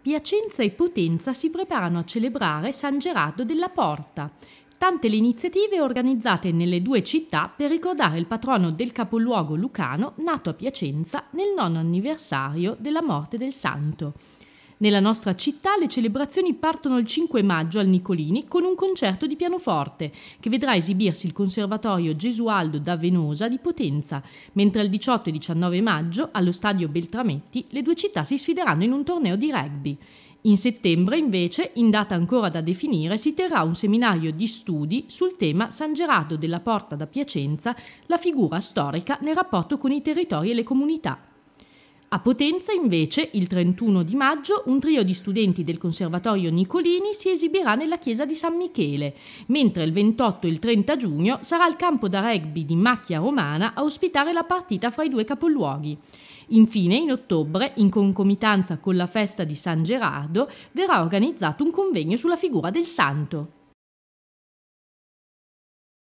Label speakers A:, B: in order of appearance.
A: Piacenza e Potenza si preparano a celebrare San Gerardo della Porta. Tante le iniziative organizzate nelle due città per ricordare il patrono del capoluogo lucano nato a Piacenza nel nono anniversario della morte del santo. Nella nostra città le celebrazioni partono il 5 maggio al Nicolini con un concerto di pianoforte che vedrà esibirsi il Conservatorio Gesualdo da Venosa di Potenza, mentre il 18 e 19 maggio allo stadio Beltrametti le due città si sfideranno in un torneo di rugby. In settembre, invece, in data ancora da definire, si terrà un seminario di studi sul tema San Gerardo della Porta da Piacenza, la figura storica nel rapporto con i territori e le comunità. A Potenza, invece, il 31 di maggio, un trio di studenti del Conservatorio Nicolini si esibirà nella chiesa di San Michele, mentre il 28 e il 30 giugno sarà il campo da rugby di Macchia Romana a ospitare la partita fra i due capoluoghi. Infine, in ottobre, in concomitanza con la festa di San Gerardo, verrà organizzato un convegno sulla figura del santo.